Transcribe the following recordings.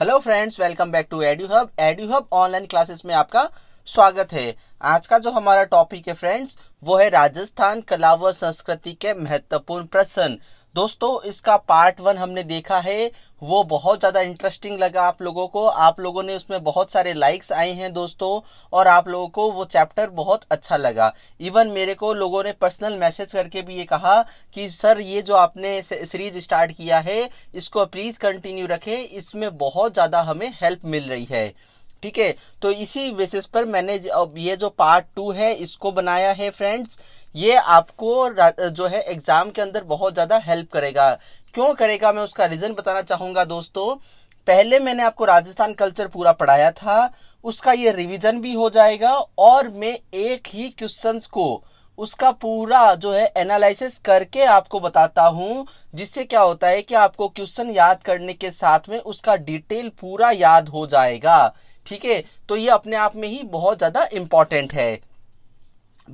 hello friends welcome back to Edu Hub Edu Hub online classes में आपका स्वागत है आज का जो हमारा टॉपिक है फ्रेंड्स वो है राजस्थान कला व संस्कृति के महत्वपूर्ण प्रश्न दोस्तों इसका पार्ट वन हमने देखा है वो बहुत ज़्यादा इंटरेस्टिंग लगा आप लोगों को आप लोगों ने उसमें बहुत सारे लाइक्स आए हैं दोस्तों और आप लोगों को वो चैप्टर बहुत अच्छा लगा इवन मेरे को लोगों ने पर्सनल मैसेज करके भी ये कहा कि सर ये जो आपने सीरीज स्टार्ट किया है इसको प्लीज़ कंटिन्यू रखें इसमें बहुत ज़्यादा हमें हेल्प मिल रही है ठीक है तो इसी बेसिस पर मैंने ये जो पार्ट टू है इसको बनाया है फ्रेंड्स ये आपको जो है एग्जाम के अंदर बहुत ज्यादा हेल्प करेगा क्यों करेगा मैं उसका रीज़न बताना चाहूंगा दोस्तों पहले मैंने आपको राजस्थान कल्चर पूरा पढ़ाया था उसका ये रिवीजन भी हो जाएगा और मैं एक ही क्वेश्चंस को उसका पूरा जो है एनालिसिस करके आपको बताता हूँ जिससे क्या होता है कि आपको क्वेश्चन याद करने के साथ में उसका डिटेल पूरा याद हो जाएगा ठीक है तो ये अपने आप में ही बहुत ज़्यादा इंपॉर्टेंट है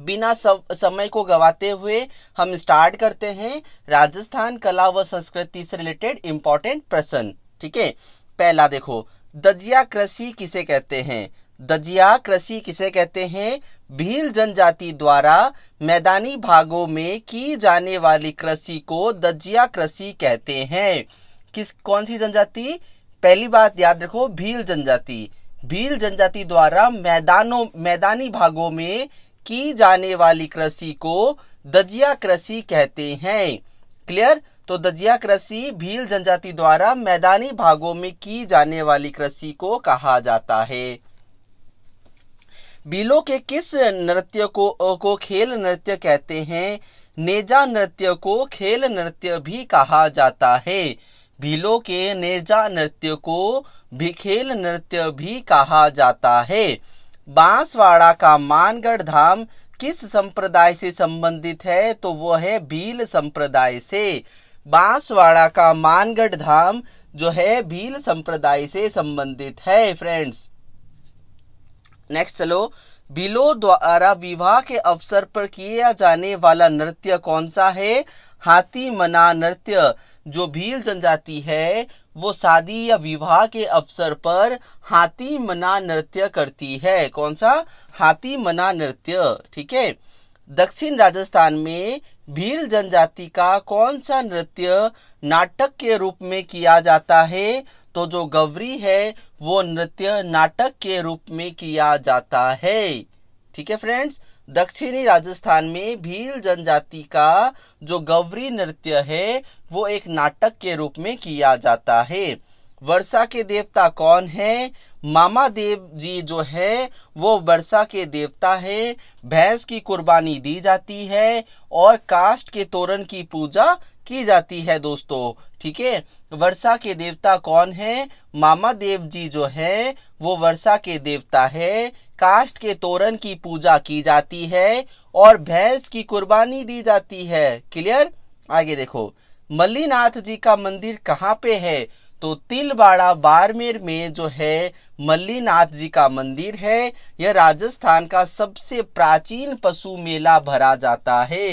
बिना सब समय को गवाते हुए हम स्टार्ट करते हैं राजस्थान कला व संस्कृति से रिलेटेड इंपॉर्टेंट प्रश्न ठीक है पहला देखो दजिया कृषि किसे कहते हैं दजिया कृषि किसे कहते हैं भील जनजाति द्वारा मैदानी भागों में की जाने वाली कृषि को दजिया कृषि कहते हैं किस कौन सी जनजाति पहली बात याद रखो भील जनजाति भील जनजाति द्वारा मैदानों मैदानी भागों में की जाने वाली कृषि को दजिया कृषि कहते हैं क्लियर तो दजिया कृषि भील जनजाति द्वारा मैदानी भागों में की जाने वाली कृषि को कहा जाता है बीलों के किस नृत्य को को खेल नृत्य कहते हैं नेजा नृत्य को खेल नृत्य भी कहा जाता है भीलों के नेजा नृत्य को भी खेल नृत्य भी कहा जाता है बांसवाड़ा का मानगढ़ धाम किस संप्रदाय से संबंधित है तो वो है भील संप्रदाय से बांसवाड़ा का मानगढ़ धाम जो है भील संप्रदाय से संबंधित है फ्रेंड्स नेक्स्ट चलो बिलो द्वारा विवाह के अवसर पर किया जाने वाला नृत्य कौन सा है हाथी मना नृत्य जो भील जनजाति है वो शादी या विवाह के अवसर पर हाथी मना नृत्य करती है कौन सा हाथी मना नृत्य ठीक है दक्षिण राजस्थान में भील जनजाति का कौन सा नृत्य नाटक के रूप में किया जाता है तो जो गवरी है वो नृत्य नाटक के रूप में किया जाता है ठीक है फ्रेंड्स दक्षिणी राजस्थान में भील जनजाति का जो गवरी नृत्य है वो एक नाटक के रूप में किया जाता है वर्षा के देवता कौन है मामा देव जी जो है वो वर्षा के देवता है भैंस की कुर्बानी दी जाती है और काष्ट के तोरण की पूजा की जाती है दोस्तों ठीक है वर्षा के देवता कौन है मामा देव जी जो है वो वर्षा के देवता है काष्ट के तोरण की पूजा की जाती है और भैंस की कुर्बानी दी जाती है क्लियर आगे देखो मल्लीनाथ जी का मंदिर कहाँ पे है तो तिलवाड़ा बाड़मेर में जो है मल्लीनाथ जी का मंदिर है यह राजस्थान का सबसे प्राचीन पशु मेला भरा जाता है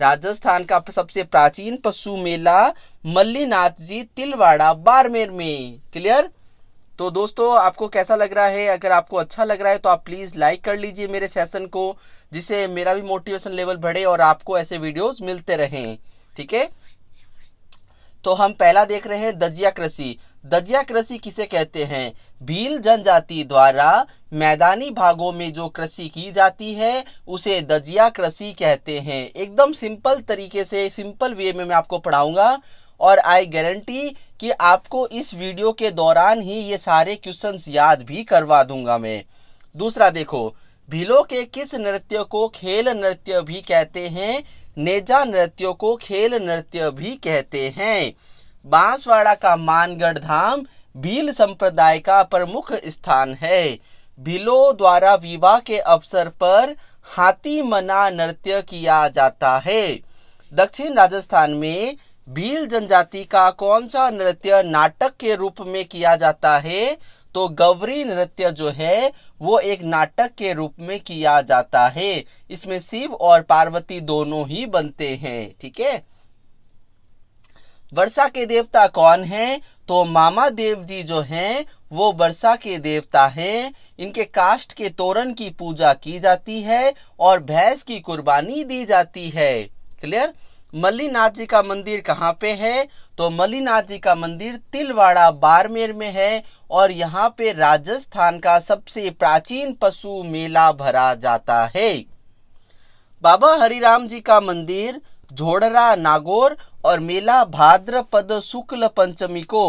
राजस्थान का सबसे प्राचीन पशु मेला मल्लीनाथ जी तिलवाड़ा बाड़मेर में क्लियर तो दोस्तों आपको कैसा लग रहा है अगर आपको अच्छा लग रहा है तो आप प्लीज़ लाइक कर लीजिए मेरे सेशन को जिससे मेरा भी मोटिवेशन लेवल बढ़े और आपको ऐसे वीडियोस मिलते रहें ठीक है तो हम पहला देख रहे हैं दजिया कृषि दजिया कृषि किसे कहते हैं भील जनजाति द्वारा मैदानी भागों में जो कृषि की जाती है उसे दजिया कृषि कहते हैं एकदम सिंपल तरीके से सिंपल वे में मैं आपको पढ़ाऊंगा और आई गारंटी कि आपको इस वीडियो के दौरान ही ये सारे क्वेश्चन याद भी करवा दूंगा मैं दूसरा देखो भीलो के किस नृत्य को खेल नृत्य भी कहते हैं नेजा नृत्य को खेल नृत्य भी कहते हैं बांसवाड़ा का मानगढ़ धाम भील संप्रदाय का प्रमुख स्थान है भीलो द्वारा विवाह के अवसर पर हाथी मना नृत्य किया जाता है दक्षिण राजस्थान में भील जनजाति का कौन सा नृत्य नाटक के रूप में किया जाता है तो गवरी नृत्य जो है वो एक नाटक के रूप में किया जाता है इसमें शिव और पार्वती दोनों ही बनते हैं ठीक है वर्षा के देवता कौन है तो मामा देव जी जो हैं वो वर्षा के देवता हैं इनके काष्ट के तोरण की पूजा की जाती है और भैंस की कुर्बानी दी जाती है क्लियर मल्लीनाथ जी का मंदिर कहाँ पे है तो मल्लीनाथ जी का मंदिर तिलवाड़ा बारमेर में है और यहाँ पे राजस्थान का सबसे प्राचीन पशु मेला भरा जाता है बाबा हरिराम जी का मंदिर झोड़रा नागौर और मेला भाद्रपद शुक्ल पंचमी को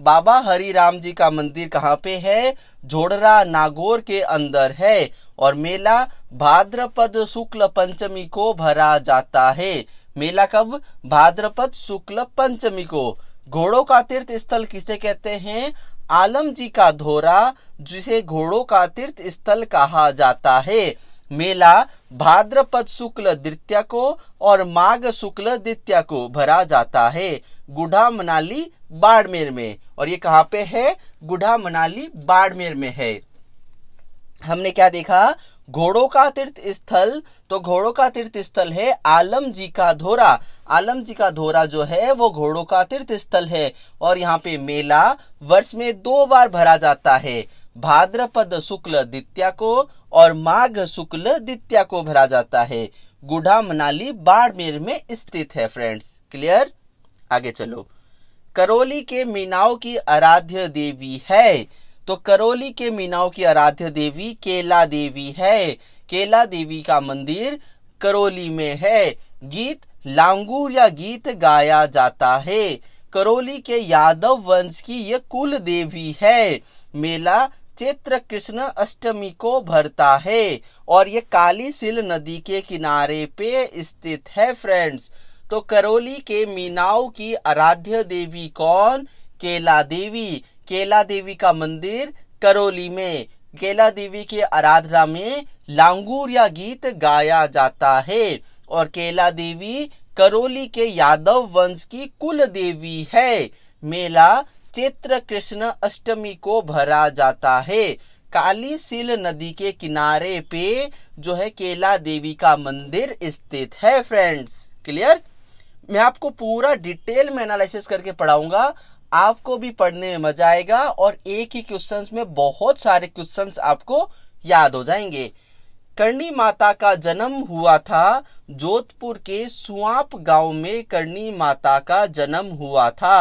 बाबा हरिराम जी का मंदिर कहाँ पे है झोड़रा नागौर के अंदर है और मेला भाद्रपद शुक्ल पंचमी को भरा जाता है मेला कब भाद्रपद शुक्ल पंचमी को घोड़ों का तीर्थ स्थल किसे कहते हैं आलम जी का धोरा जिसे घोड़ों का तीर्थ स्थल कहा जाता है मेला भाद्रपद शुक्ल द्वितीय को और माघ शुक्ल द्वितीय को भरा जाता है गुढ़ा मनाली बाड़मेर में और ये कहाँ पे है गुढ़ा मनाली बाड़मेर में है हमने क्या देखा घोड़ों का तीर्थ स्थल तो घोड़ों का तीर्थ स्थल है आलम जी का धोरा आलम जी का धोरा जो है वो घोड़ों का तीर्थ स्थल है और यहाँ पे मेला वर्ष में दो बार भरा जाता है भाद्रपद शुक्ल द्वितिया को और माघ शुक्ल द्वितिया को भरा जाता है गुढ़ा मनाली बाड़मेर में स्थित है फ्रेंड्स क्लियर आगे चलो करोली के मीनाओं की आराध्य देवी है तो करौली के मीनाओ की आराध्य देवी केला देवी है केला देवी का मंदिर करौली में है गीत लांगूर या गीत गाया जाता है करौली के यादव वंश की ये कुल देवी है मेला चैत्र कृष्ण अष्टमी को भरता है और ये कालीसिल नदी के किनारे पे स्थित है फ्रेंड्स तो करौली के मीनाओ की आराध्य देवी कौन केला देवी केला देवी का मंदिर करौली में केला देवी की आराधना में लांगूर या गीत गाया जाता है और केला देवी करौली के यादव वंश की कुल देवी है मेला चैत्र कृष्ण अष्टमी को भरा जाता है काली सिल नदी के किनारे पे जो है केला देवी का मंदिर स्थित है फ्रेंड्स क्लियर मैं आपको पूरा डिटेल में एनालिसिस करके पढ़ाऊंगा आपको भी पढ़ने में मजा आएगा और एक ही क्वेश्चंस में बहुत सारे क्वेश्चंस आपको याद हो जाएंगे करणी माता का जन्म हुआ था जोधपुर के सुआप गांव में करणी माता का जन्म हुआ था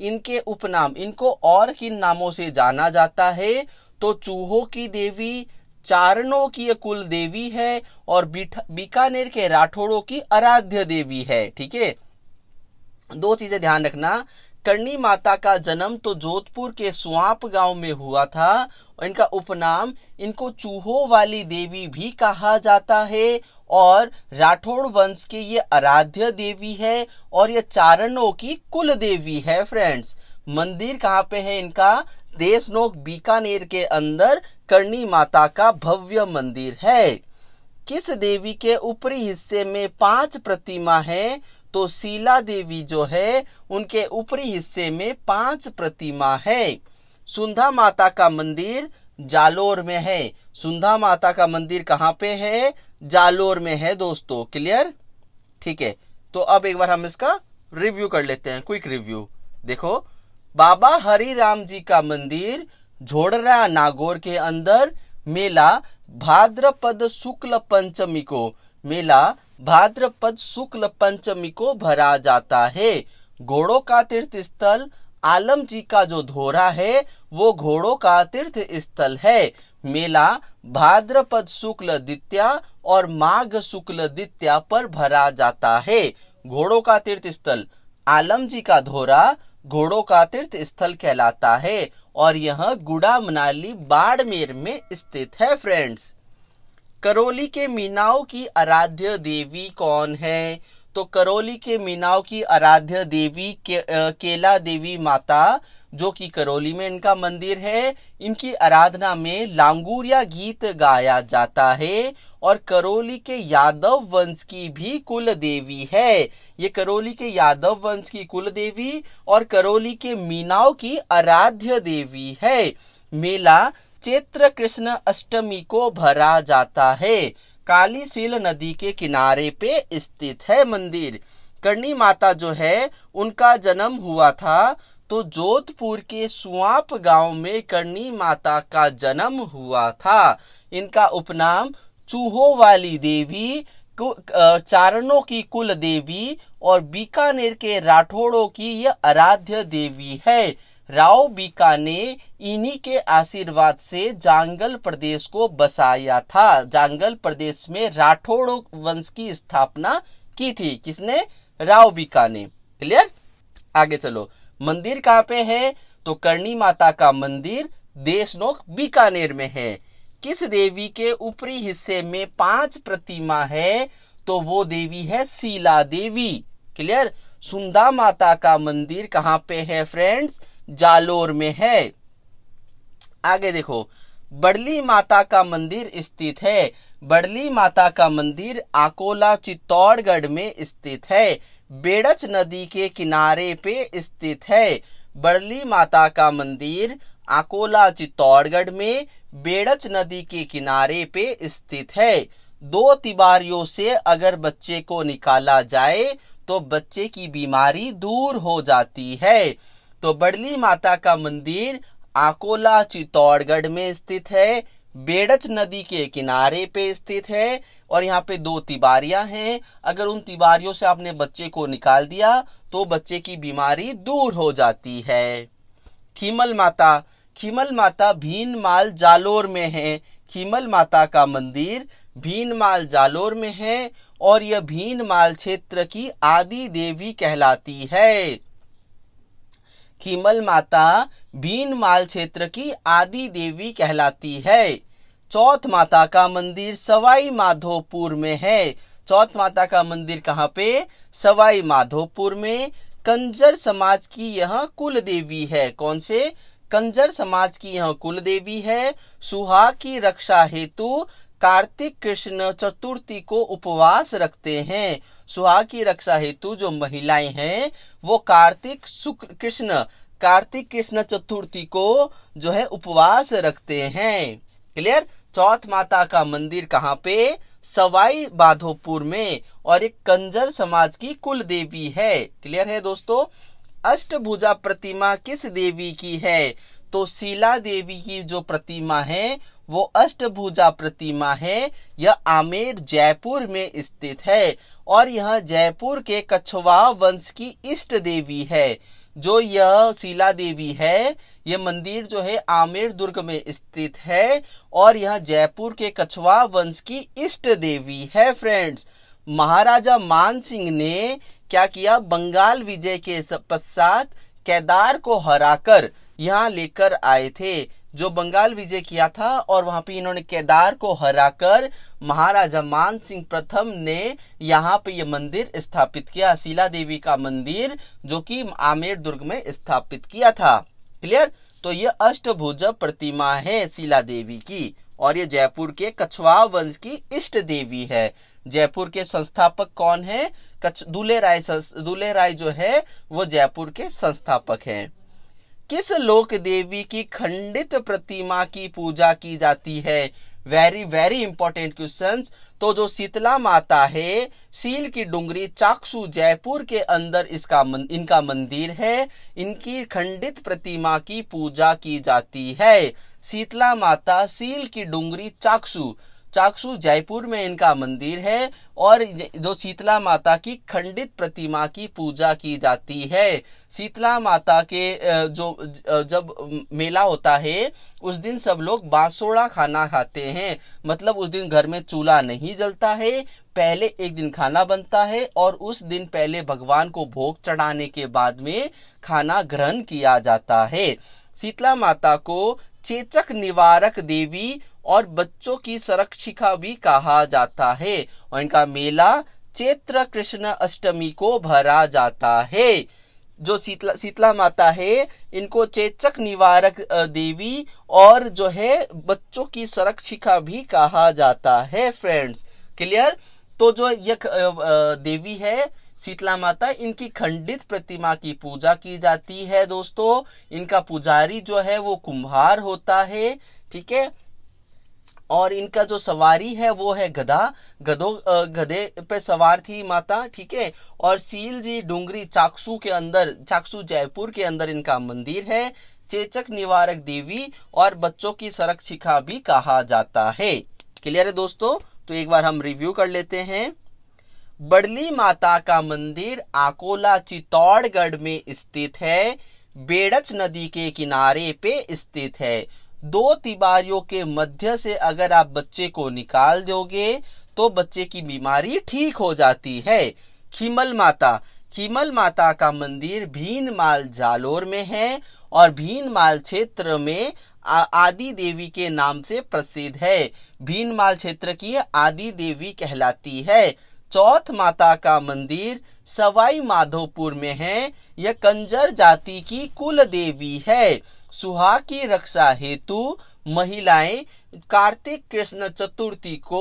इनके उपनाम इनको और किन नामों से जाना जाता है तो चूहों की देवी चारणों की कुल देवी है और बीकानेर के राठौड़ों की आराध्य देवी है ठीक है दो चीजें ध्यान रखना करणी माता का जन्म तो जोधपुर के सुआप गांव में हुआ था और इनका उपनाम इनको चूहो वाली देवी भी कहा जाता है और राठौड़ वंश की ये आराध्य देवी है और ये चारणों की कुल देवी है फ्रेंड्स मंदिर कहाँ पे है इनका देशनोक बीकानेर के अंदर करणी माता का भव्य मंदिर है किस देवी के ऊपरी हिस्से में पांच प्रतिमा है तो शीला देवी जो है उनके ऊपरी हिस्से में पांच प्रतिमा है सुंधा माता का मंदिर जालोर में है सुंधा माता का मंदिर कहाँ पे है जालोर में है दोस्तों क्लियर ठीक है तो अब एक बार हम इसका रिव्यू कर लेते हैं क्विक रिव्यू देखो बाबा हरी राम जी का मंदिर झोड़रा नागौर के अंदर मेला भाद्रपद शुक्ल पंचमी को मेला भाद्रपद शुक्ल पंचमी को भरा जाता है घोड़ों का तीर्थ स्थल आलम जी का जो धोरा है वो घोड़ों का तीर्थ स्थल है मेला भाद्रपद शुक्ल द्वितिया और माघ शुक्ल द्वितिया पर भरा जाता है घोड़ों का तीर्थ स्थल आलम जी का धोरा घोड़ों का तीर्थ स्थल कहलाता है और यह गुड़ा मनाली बाड़मेर में स्थित है फ्रेंड्स करौली के मीनाओं की आराध्य देवी कौन है तो करौली के मीनाओं की आराध्य देवी के, आ, केला देवी माता जो कि करौली में इनका मंदिर है इनकी आराधना में लांगूरिया गीत गाया जाता है और करौली के यादव वंश की भी कुल देवी है ये करौली के यादव वंश की कुल देवी और करौली के मीनाओं की आराध्य देवी है मेला चैत्र कृष्ण अष्टमी को भरा जाता है कालीशील नदी के किनारे पे स्थित है मंदिर करणी माता जो है उनका जन्म हुआ था तो जोधपुर के सुआप गांव में करणी माता का जन्म हुआ था इनका उपनाम चूहो वाली देवी चारणों की कुल देवी और बीकानेर के राठौड़ों की यह आराध्य देवी है राव बीका ने इन्हीं के आशीर्वाद से जांगल प्रदेश को बसाया था जांगल प्रदेश में राठौड़ वंश की स्थापना की थी किसने राव बीका ने क्लियर आगे चलो मंदिर कहाँ पे है तो करणी माता का मंदिर देशनोक बीकानेर में है किस देवी के ऊपरी हिस्से में पांच प्रतिमा है तो वो देवी है शीला देवी क्लियर सुंदा माता का मंदिर कहाँ पे है फ्रेंड्स जालोर में है आगे देखो बड़ली माता का मंदिर स्थित है बड़ली माता का मंदिर आकोला चित्तौड़गढ़ में स्थित है बेड़च नदी के किनारे पे स्थित है बड़ली माता का मंदिर आकोला चित्तौड़गढ़ में बेड़च नदी के किनारे पे स्थित है दो तिबारियों से अगर बच्चे को निकाला जाए तो बच्चे की बीमारी दूर हो जाती है तो बड़ली माता का मंदिर आकोला चित्तौड़गढ़ में स्थित है बेड़च नदी के किनारे पे स्थित है और यहाँ पे दो तिबारियां हैं अगर उन तिबारियों से आपने बच्चे को निकाल दिया तो बच्चे की बीमारी दूर हो जाती है खीमल माता खीमल माता भीनमाल जालोर में है खीमल माता का मंदिर भीनमाल जालोर में है और यह भीनमाल क्षेत्र की आदि देवी कहलाती है कीमल माता भीन माल क्षेत्र की आदि देवी कहलाती है चौथ माता का मंदिर सवाई माधोपुर में है चौथ माता का मंदिर कहाँ पे सवाई माधोपुर में कंजर समाज की यह कुल देवी है कौन से कंजर समाज की यह कुल देवी है सुहा की रक्षा हेतु कार्तिक कृष्ण चतुर्थी को उपवास रखते हैं सुहाग की रक्षा हेतु जो महिलाएं हैं वो कार्तिक शुक्र कृष्ण कार्तिक कृष्ण चतुर्थी को जो है उपवास रखते हैं क्लियर चौथ माता का मंदिर कहाँ पे सवाई बाधोपुर में और एक कंजर समाज की कुल देवी है क्लियर है दोस्तों अष्टभुजा प्रतिमा किस देवी की है तो शीला देवी की जो प्रतिमा है वो अष्टभुजा प्रतिमा है यह आमेर जयपुर में स्थित है और यह जयपुर के कछवा वंश की इष्ट देवी है जो यह शिला देवी है यह मंदिर जो है आमेर दुर्ग में स्थित है और यह जयपुर के कछवा वंश की इष्ट देवी है फ्रेंड्स महाराजा मान सिंह ने क्या किया बंगाल विजय के पश्चात केदार को हराकर यहाँ लेकर आए थे जो बंगाल विजय किया था और वहां पे इन्होंने केदार को हराकर महाराजा मान सिंह प्रथम ने यहाँ पे ये मंदिर स्थापित किया शीला देवी का मंदिर जो कि आमेर दुर्ग में स्थापित किया था क्लियर तो ये अष्टभुज प्रतिमा है शीला देवी की और ये जयपुर के कछवा वंश की इष्ट देवी है जयपुर के संस्थापक कौन है कछ दूल्हे राय दूल्हे राय जो है वो जयपुर के संस्थापक हैं किस लोक देवी की खंडित प्रतिमा की पूजा की जाती है वेरी वेरी इंपॉर्टेंट क्वेश्चन तो जो शीतला माता है सील की डुंगरी चाकसू जयपुर के अंदर इसका मन, इनका मंदिर है इनकी खंडित प्रतिमा की पूजा की जाती है शीतला माता सील की डुंगरी चाकसू चाकसू जयपुर में इनका मंदिर है और जो शीतला माता की खंडित प्रतिमा की पूजा की जाती है शीतला माता के जो जब मेला होता है उस दिन सब लोग बांसोड़ा खाना खाते हैं मतलब उस दिन घर में चूल्हा नहीं जलता है पहले एक दिन खाना बनता है और उस दिन पहले भगवान को भोग चढ़ाने के बाद में खाना ग्रहण किया जाता है शीतला माता को चेचक निवारक देवी और बच्चों की संरक्षिका भी कहा जाता है और इनका मेला चैत्र कृष्ण अष्टमी को भरा जाता है जो शीतला शीतला माता है इनको चेचक निवारक देवी और जो है बच्चों की संरक्षिका भी कहा जाता है फ्रेंड्स क्लियर तो जो यह देवी है शीतला माता इनकी खंडित प्रतिमा की पूजा की जाती है दोस्तों इनका पुजारी जो है वो कुम्हार होता है ठीक है और इनका जो सवारी है वो है गधा गधो गधे पे सवार थी माता ठीक है और सील जी डूंगरी चाकसू के अंदर चाकसू जयपुर के अंदर इनका मंदिर है चेचक निवारक देवी और बच्चों की सड़क शिखा भी कहा जाता है क्लियर है दोस्तों तो एक बार हम रिव्यू कर लेते हैं बड़ली माता का मंदिर आकोला चित्तौड़गढ़ में स्थित है बेड़च नदी के किनारे पे स्थित है दो तिबारियों के मध्य से अगर आप बच्चे को निकाल दोगे तो बच्चे की बीमारी ठीक हो जाती है खिमल माता खिमल माता का मंदिर भीन माल जालोर में है और भीन माल क्षेत्र में आदि देवी के नाम से प्रसिद्ध है भीन माल क्षेत्र की आदि देवी कहलाती है चौथ माता का मंदिर सवाई माधोपुर में है यह कंजर जाति की कुल देवी है सुहा की रक्षा हेतु महिलाएं कार्तिक कृष्ण चतुर्थी को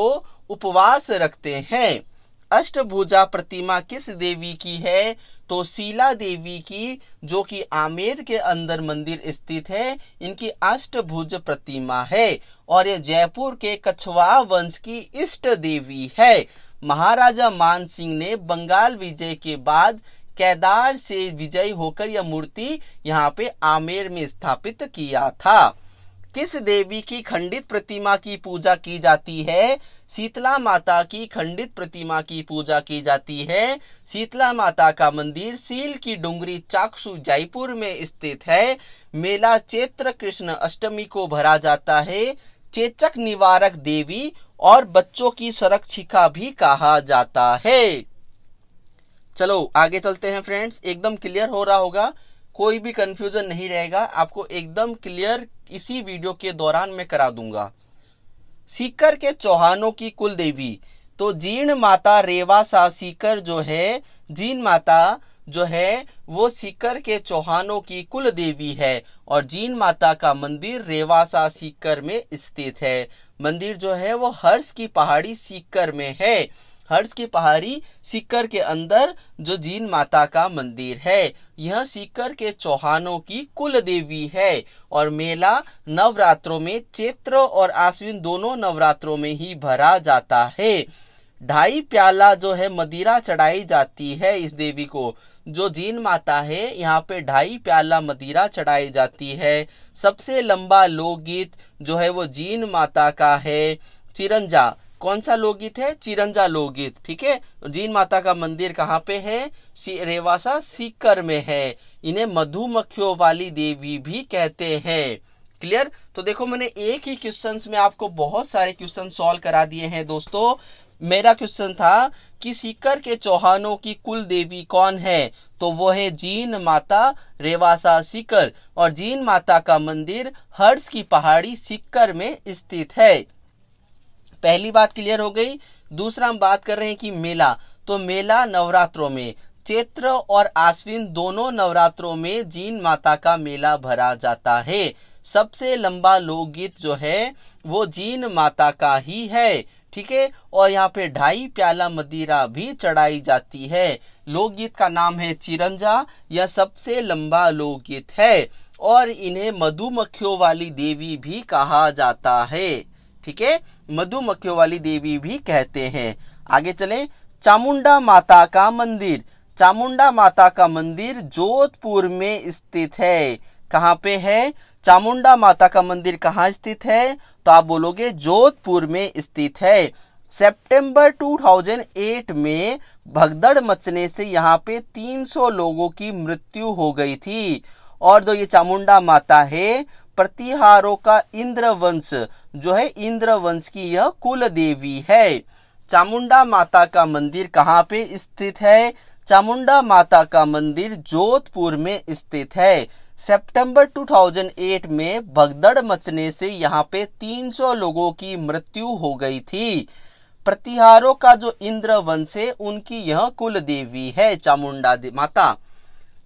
उपवास रखते हैं अष्टभुजा प्रतिमा किस देवी की है तो शीला देवी की जो कि आमेर के अंदर मंदिर स्थित है इनकी अष्टभुज प्रतिमा है और ये जयपुर के कछवा वंश की इष्ट देवी है महाराजा मान सिंह ने बंगाल विजय के बाद केदार से विजयी होकर यह मूर्ति यहाँ पे आमेर में स्थापित किया था किस देवी की खंडित प्रतिमा की पूजा की जाती है शीतला माता की खंडित प्रतिमा की पूजा की जाती है शीतला माता का मंदिर सील की डूंगरी चाकसू जयपुर में स्थित है मेला चैत्र कृष्ण अष्टमी को भरा जाता है चेचक निवारक देवी और बच्चों की सुरक्षिका भी कहा जाता है चलो आगे चलते हैं फ्रेंड्स एकदम क्लियर हो रहा होगा कोई भी कंफ्यूजन नहीं रहेगा आपको एकदम क्लियर इसी वीडियो के दौरान मैं करा दूंगा सीकर के चौहानों की कुल देवी तो जीर्ण माता रेवासा सीकर जो है जीन माता जो है वो सीकर के चौहानों की कुल देवी है और जीन माता का मंदिर रेवासा सीकर में स्थित है मंदिर जो है वो हर्ष की पहाड़ी सीकर में है हर्ष की पहाड़ी सीकर के अंदर जो जीन माता का मंदिर है यह सीकर के चौहानों की कुल देवी है और मेला नवरात्रों में चैत्र और आश्विन दोनों नवरात्रों में ही भरा जाता है ढाई प्याला जो है मदिरा चढ़ाई जाती है इस देवी को जो जीन माता है यहाँ पे ढाई प्याला मदिरा चढ़ाई जाती है सबसे लंबा लोकगीत जो है वो जीन माता का है चिरंजा कौन सा लोकगीत है चिरंजा लोकगीत ठीक है जीन माता का मंदिर कहाँ पे है रेवासा सीकर में है इन्हें मधुमक्खियों वाली देवी भी कहते हैं क्लियर तो देखो मैंने एक ही क्वेश्चन में आपको बहुत सारे क्वेश्चन सॉल्व करा दिए हैं दोस्तों मेरा क्वेश्चन था कि सीकर के चौहानों की कुल देवी कौन है तो वो है जीन माता रेवासा सीकर और जीन माता का मंदिर हर्ष की पहाड़ी सीकर में स्थित है पहली बात क्लियर हो गई दूसरा हम बात कर रहे हैं कि मेला तो मेला नवरात्रों में चैत्र और आश्विन दोनों नवरात्रों में जीन माता का मेला भरा जाता है सबसे लंबा लोकगीत जो है वो जीन माता का ही है ठीक है और यहाँ पे ढाई प्याला मदिरा भी चढ़ाई जाती है लोकगीत का नाम है चिरंजा यह सबसे लंबा लोकगीत है और इन्हें मधुमक्खियों वाली देवी भी कहा जाता है ठीक है मधुमक्खियों वाली देवी भी कहते हैं आगे चले चामुंडा माता का मंदिर चामुंडा माता का मंदिर जोधपुर में स्थित है कहाँ पे है चामुंडा माता का मंदिर कहाँ स्थित है तो आप बोलोगे जोधपुर में स्थित है सितंबर 2008 में भगदड़ मचने से यहाँ पे 300 लोगों की मृत्यु हो गई थी और जो ये चामुंडा माता है प्रतिहारों का इंद्र वंश जो है इंद्र वंश की यह कुल देवी है चामुंडा माता का मंदिर कहाँ पे स्थित है चामुंडा माता का मंदिर जोधपुर में स्थित है सितंबर 2008 में भगदड़ मचने से यहाँ पे 300 लोगों की मृत्यु हो गई थी प्रतिहारों का जो इंद्र वंश है उनकी यह कुल देवी है चामुंडा माता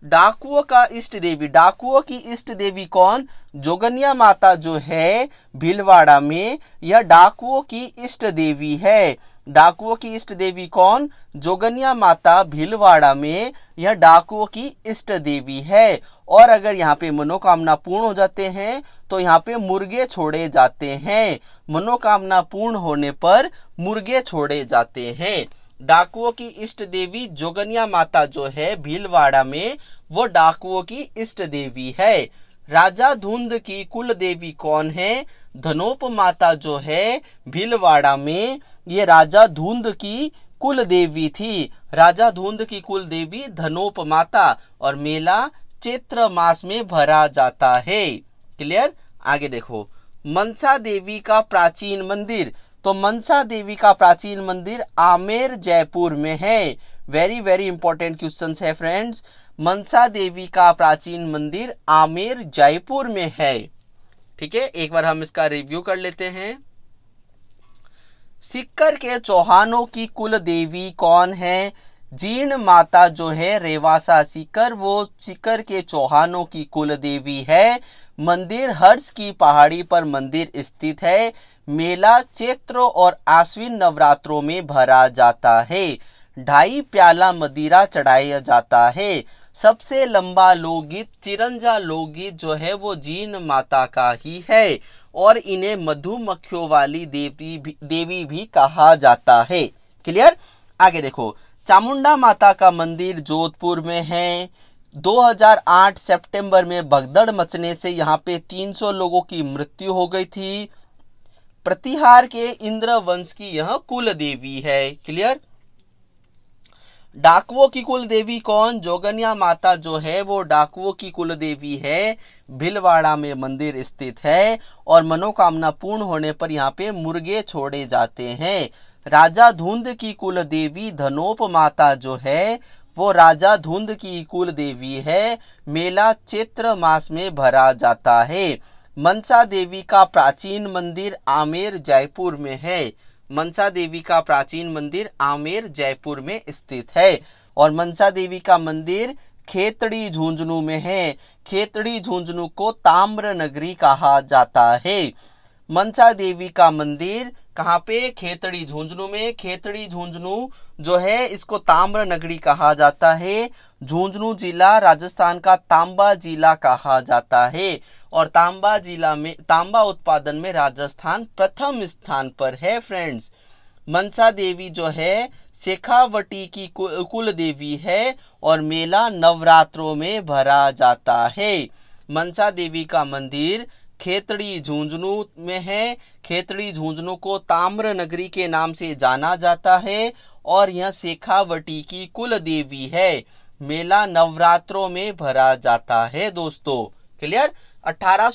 डाकुओं का इष्ट देवी डाकुओं की इष्ट देवी कौन जोगनिया माता जो है भीलवाड़ा में यह डाकुओं की इष्ट देवी है डाकुओं की इष्ट देवी कौन जोगनिया माता भीलवाड़ा में यह डाकुओं की इष्ट देवी है और अगर यहाँ पे मनोकामना पूर्ण हो जाते हैं तो यहाँ पे मुर्गे छोड़े जाते हैं मनोकामना पूर्ण होने पर मुर्गे छोड़े जाते हैं डाकुओं की इष्ट देवी जोगनिया माता जो है भीलवाड़ा में वो डाकुओं की इष्ट देवी है राजा धुंध की कुल देवी कौन है धनोप माता जो है भीलवाड़ा में ये राजा धुंध की कुल देवी थी राजा धुंध की कुल देवी धनोप माता और मेला चैत्र मास में भरा जाता है क्लियर आगे देखो मनसा देवी का प्राचीन मंदिर तो मनसा देवी का प्राचीन मंदिर आमेर जयपुर में है वेरी वेरी इंपॉर्टेंट क्वेश्चन है फ्रेंड्स मनसा देवी का प्राचीन मंदिर आमेर जयपुर में है ठीक है एक बार हम इसका रिव्यू कर लेते हैं सिक्कर के चौहानों की कुल देवी कौन है जीर्ण माता जो है रेवासा सिकर वो सिकर के चौहानों की कुल देवी है मंदिर हर्ष की पहाड़ी पर मंदिर स्थित है मेला चैत्र और आश्विन नवरात्रों में भरा जाता है ढाई प्याला मदिरा चढ़ाया जाता है सबसे लंबा लोकगीत चिरंजा लोकगीत जो है वो जीन माता का ही है और इन्हें मधुमक्खियों वाली देवी भी, देवी भी कहा जाता है क्लियर आगे देखो चामुंडा माता का मंदिर जोधपुर में है 2008 सितंबर में भगदड़ मचने से यहाँ पे 300 लोगों की मृत्यु हो गई थी प्रतिहार के इंद्र वंश की यह कुल देवी है क्लियर डाकुओं की कुल देवी कौन जोगनिया माता जो है वो डाकुओं की कुल देवी है भिलवाड़ा में मंदिर स्थित है और मनोकामना पूर्ण होने पर यहाँ पे मुर्गे छोड़े जाते हैं राजा धुंध की कुल देवी धनोप माता जो है वो राजा धुंध की कुल देवी है मेला चैत्र मास में भरा जाता है मनसा देवी का प्राचीन मंदिर आमेर जयपुर में है मनसा देवी का प्राचीन मंदिर आमेर जयपुर में स्थित है और मनसा देवी का मंदिर खेतड़ी झुंझुनू में है खेतड़ी झुंझुनू को ताम्र नगरी कहा जाता है मनसा देवी का मंदिर कहाँ पे खेतड़ी झुंझुनू में खेतड़ी झुंझुनू जो है इसको ताम्र नगरी कहा जाता है झुंझुनू जिला राजस्थान का तांबा जिला कहा जाता है और तांबा जिला में तांबा उत्पादन में राजस्थान प्रथम स्थान पर है फ्रेंड्स मनसा देवी जो है शेखावटी की कुल देवी है और मेला नवरात्रों में भरा जाता है मनसा देवी का मंदिर खेतड़ी झुंझुनू में है खेतड़ी झुंझुनू को ताम्र नगरी के नाम से जाना जाता है और यह शेखावटी की कुल देवी है मेला नवरात्रों में भरा जाता है दोस्तों क्लियर अठारह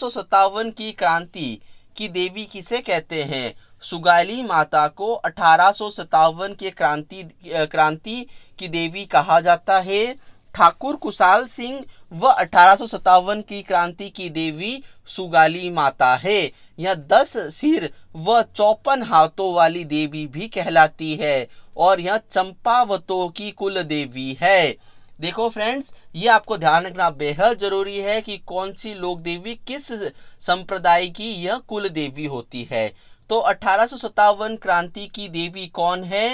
की क्रांति की देवी किसे कहते हैं सुगाली माता को अठारह के क्रांति क्रांति की देवी कहा जाता है ठाकुर कुशाल सिंह व अठारह की क्रांति की देवी सुगाली माता है यह दस सिर व चौपन हाथों वाली देवी भी कहलाती है और यह चंपावतों की कुल देवी है देखो फ्रेंड्स ये आपको ध्यान रखना बेहद जरूरी है कि कौन सी लोक देवी किस संप्रदाय की यह कुल देवी होती है तो अठारह क्रांति की देवी कौन है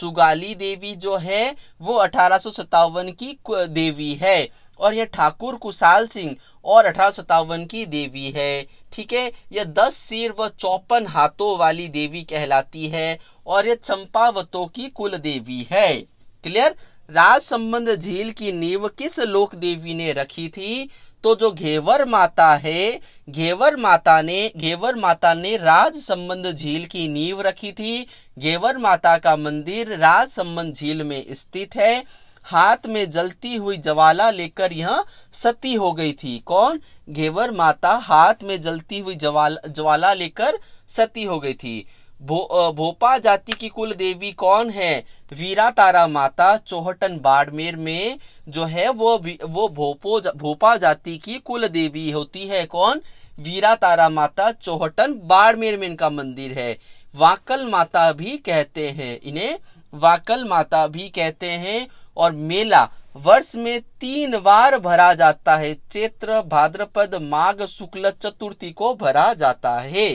सुगाली देवी जो है वो अठारह की देवी है और यह ठाकुर कुशाल सिंह और अठारह की देवी है ठीक है यह दस सिर व चौपन हाथों वाली देवी कहलाती है और यह चंपावतों की कुल देवी है क्लियर राज संबंध झील की नींव किस लोक देवी ने रखी थी तो जो घेवर माता है घेवर माता ने घेवर माता ने राज संबंध झील की नींव रखी थी घेवर माता का मंदिर राज संबंध झील में स्थित है हाथ में जलती हुई ज्वाला लेकर यह सती हो गई थी कौन घेवर माता हाथ में जलती हुई जवाला ज्वाला लेकर सती हो गई थी भो, भोपा जाति की कुल देवी कौन है वीरा तारा माता चौहटन बाड़मेर में जो है वो वो भोपो भोपा जाति की कुल देवी होती है कौन वीरा तारा माता चौहटन बाड़मेर में इनका मंदिर है वाकल माता भी कहते हैं इन्हें वाकल माता भी कहते हैं और मेला वर्ष में तीन बार भरा जाता है चैत्र भाद्रपद माघ शुक्ल चतुर्थी को भरा जाता है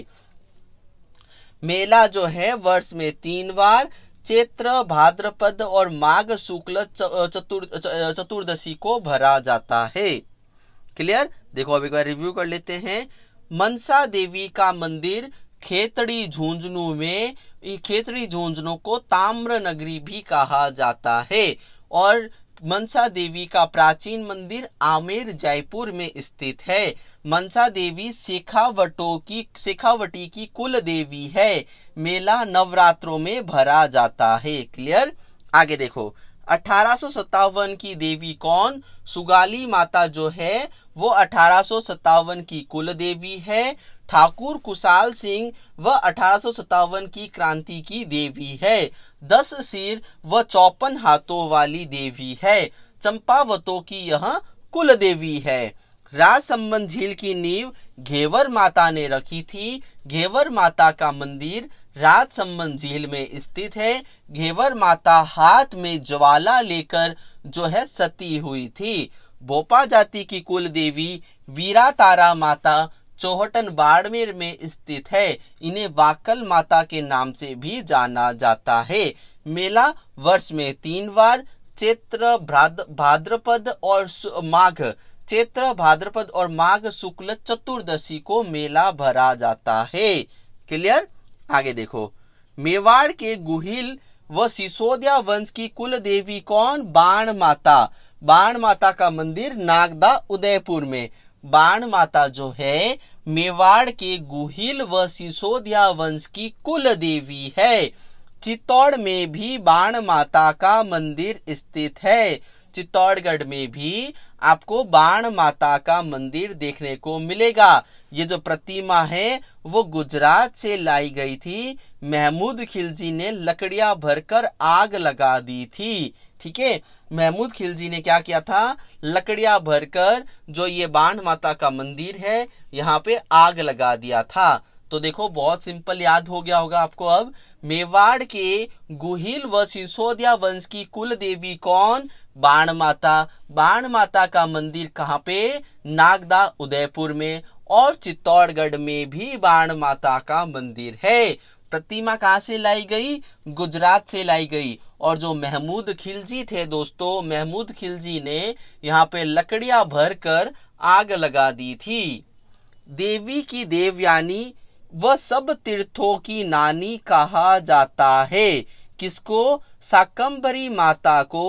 मेला जो है वर्ष में तीन बार चैत्र भाद्रपद और माघ शुक्ल चतुर चतुर्दशी को भरा जाता है क्लियर देखो अब एक बार रिव्यू कर लेते हैं मनसा देवी का मंदिर खेतड़ी झुंझुनू में खेतड़ी झुंझुनू को ताम्र नगरी भी कहा जाता है और मनसा देवी का प्राचीन मंदिर आमेर जयपुर में स्थित है मनसा देवी शेखावटो की शेखावटी की कुल देवी है मेला नवरात्रों में भरा जाता है क्लियर आगे देखो अठारह की देवी कौन सुगाली माता जो है वो अठारह की कुल देवी है ठाकुर कुशाल सिंह व अठारह की क्रांति की देवी है दस सिर व चौपन हाथों वाली देवी है चंपावतों की यह कुल देवी है राजसम्बन्ध झील की नींव घेवर माता ने रखी थी घेवर माता का मंदिर राजसम्बन्ध झील में स्थित है घेवर माता हाथ में ज्वाला लेकर जो है सती हुई थी बोपा जाति की कुल देवी वीरा तारा माता चौहटन बाड़मेर में स्थित है इन्हें वाकल माता के नाम से भी जाना जाता है मेला वर्ष में तीन बार चैत्र भाद्रपद और माघ चैत्र भाद्रपद और माघ शुक्ल चतुर्दशी को मेला भरा जाता है क्लियर आगे देखो मेवाड़ के गुहिल व सिसोदिया वंश की कुल देवी कौन बाण माता बाण माता का मंदिर नागदा उदयपुर में बाण माता जो है मेवाड़ के गुहिल व सिसोदिया वंश की कुल देवी है चित्तौड़ में भी बाण माता का मंदिर स्थित है चित्तौड़गढ़ में भी आपको बाण माता का मंदिर देखने को मिलेगा ये जो प्रतिमा है वो गुजरात से लाई गई थी महमूद खिलजी ने लकड़ियां भरकर आग लगा दी थी ठीक है महमूद खिलजी ने क्या किया था लकड़ियां भरकर जो ये बाण माता का मंदिर है यहाँ पे आग लगा दिया था तो देखो बहुत सिंपल याद हो गया होगा आपको अब मेवाड़ के गुहिल व सिसोदिया वंश की कुल देवी कौन बाण माता बाण माता का मंदिर कहाँ पे नागदा उदयपुर में और चित्तौड़गढ़ में भी बाण माता का मंदिर है प्रतिमा कहाँ से लाई गई गुजरात से लाई गई और जो महमूद खिलजी थे दोस्तों महमूद खिलजी ने यहाँ पे लकड़िया भर कर आग लगा दी थी देवी की देवयानी वह सब तीर्थों की नानी कहा जाता है किसको साकंबरी माता को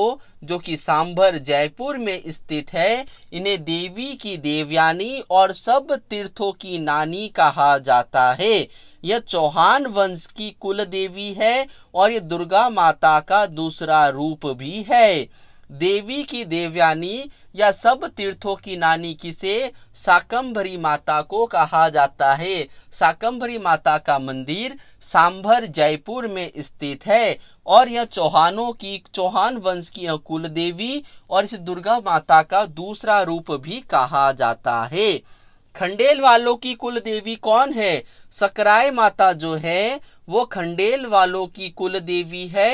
जो कि सांभर जयपुर में स्थित है इन्हें देवी की देवयानी और सब तीर्थों की नानी कहा जाता है यह चौहान वंश की कुल देवी है और यह दुर्गा माता का दूसरा रूप भी है देवी की देवयानी या सब तीर्थों की नानी किसे साकंभरी माता को कहा जाता है साकंभरी माता का मंदिर सांभर जयपुर में स्थित है और यह चौहानों की चौहान वंश की कुल देवी और इसे दुर्गा माता का दूसरा रूप भी कहा जाता है खंडेल वालों की कुल देवी कौन है सकराय माता जो है वो खंडेल वालों की कुल देवी है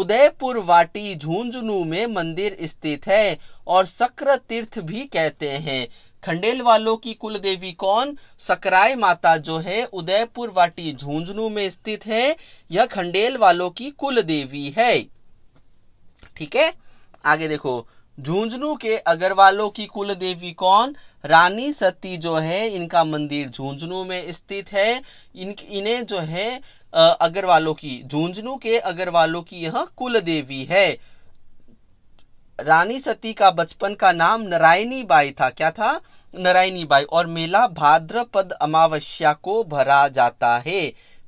उदयपुर वाटी झुंझुनू में मंदिर स्थित है और सक्र तीर्थ भी कहते हैं खंडेल वालों की कुल देवी कौन सकराय माता जो है उदयपुर वाटी झुंझुनू में स्थित है यह खंडेल वालों की कुल देवी है ठीक है आगे देखो झुंझुनू के अग्रवालों की कुल देवी कौन रानी सती जो है इनका मंदिर झुंझुनू में स्थित है इन इन्हें जो है अग्रवालों की झुंझुनू के अग्रवालों की यह कुल देवी है रानी सती का बचपन का नाम नारायणी बाई था क्या था नारायणी बाई और मेला भाद्रपद अमावस्या को भरा जाता है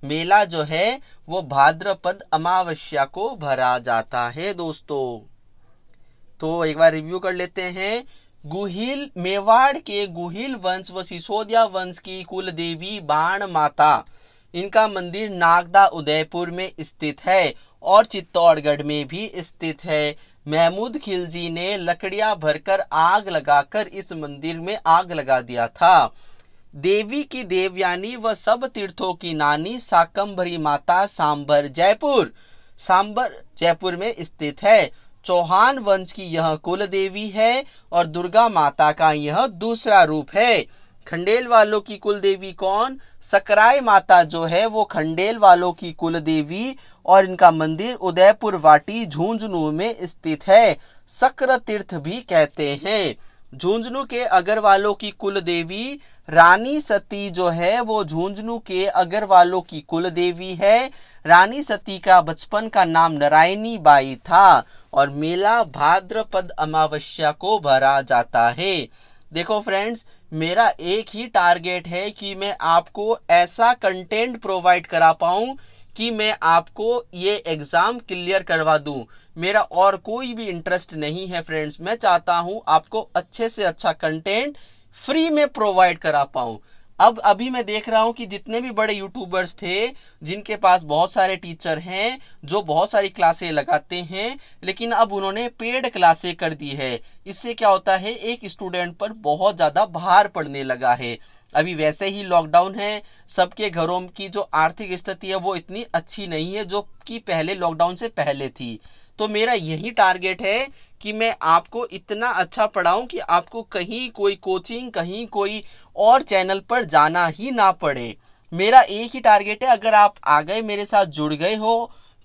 मेला जो है वो भाद्रपद अमावस्या को भरा जाता है दोस्तों तो एक बार रिव्यू कर लेते हैं गुहिल मेवाड़ के गुहिल वंश व सिसोदिया वंश की कुल देवी बाण माता इनका मंदिर नागदा उदयपुर में स्थित है और चित्तौड़गढ़ में भी स्थित है महमूद खिलजी ने लकड़िया भरकर आग लगाकर इस मंदिर में आग लगा दिया था देवी की देवयानी व सब तीर्थों की नानी साकम्भरी माता सांबर जयपुर सांबर जयपुर में स्थित है चौहान वंश की यह कुल देवी है और दुर्गा माता का यह दूसरा रूप है खंडेल वालों की कुल देवी कौन सकराय माता जो है वो खंडेल वालों की कुल देवी और इनका मंदिर उदयपुर वाटी झुंझुनू में स्थित है सक्र तीर्थ भी कहते हैं झुंझुनू के अगरवालों की कुल देवी रानी सती जो है वो झुंझुनू के अगरवालों की कुल देवी है रानी सती का बचपन का नाम नारायणी बाई था और मेला भाद्रपद अमावस्या को भरा जाता है देखो फ्रेंड्स मेरा एक ही टारगेट है कि मैं आपको ऐसा कंटेंट प्रोवाइड करा पाऊं कि मैं आपको ये एग्जाम क्लियर करवा दूं मेरा और कोई भी इंटरेस्ट नहीं है फ्रेंड्स मैं चाहता हूं आपको अच्छे से अच्छा कंटेंट फ्री में प्रोवाइड करा पाऊं अब अभी मैं देख रहा हूं कि जितने भी बड़े यूट्यूबर्स थे जिनके पास बहुत सारे टीचर हैं जो बहुत सारी क्लासे लगाते हैं लेकिन अब उन्होंने पेड क्लासे कर दी है इससे क्या होता है एक स्टूडेंट पर बहुत ज्यादा भार पड़ने लगा है अभी वैसे ही लॉकडाउन है सबके घरों की जो आर्थिक स्थिति है वो इतनी अच्छी नहीं है जो कि पहले लॉकडाउन से पहले थी तो मेरा यही टारगेट है कि मैं आपको इतना अच्छा पढ़ाऊं कि आपको कहीं कोई कोचिंग कहीं कोई और चैनल पर जाना ही ना पड़े मेरा एक ही टारगेट है अगर आप आ गए मेरे साथ जुड़ गए हो